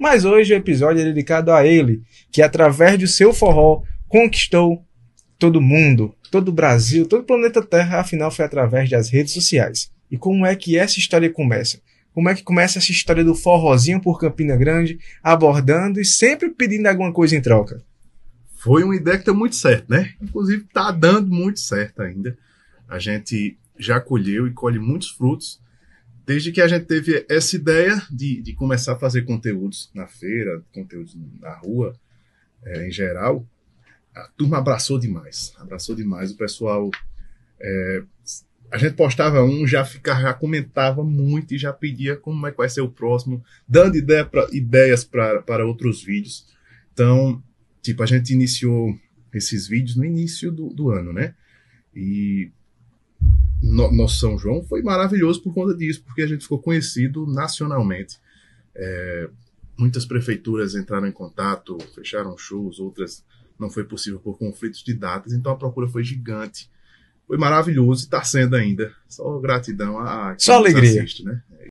Mas hoje o episódio é dedicado a ele, que através do seu forró conquistou todo mundo, todo o Brasil, todo o planeta Terra, afinal foi através das redes sociais. E como é que essa história começa? Como é que começa essa história do forrozinho por Campina Grande, abordando e sempre pedindo alguma coisa em troca? Foi uma ideia que deu muito certo, né? Inclusive está dando muito certo ainda. A gente já colheu e colhe muitos frutos Desde que a gente teve essa ideia de, de começar a fazer conteúdos na feira, conteúdos na rua, é, em geral, a turma abraçou demais. Abraçou demais. O pessoal. É, a gente postava um, já ficava, já comentava muito e já pedia como é que vai ser o próximo, dando ideia pra, ideias para outros vídeos. Então, tipo, a gente iniciou esses vídeos no início do, do ano, né? E nosso São João foi maravilhoso por conta disso, porque a gente ficou conhecido nacionalmente. É, muitas prefeituras entraram em contato, fecharam shows, outras não foi possível por conflitos de datas, então a procura foi gigante. Foi maravilhoso e está sendo ainda. Só gratidão a, a quem Só alegria. assiste, né?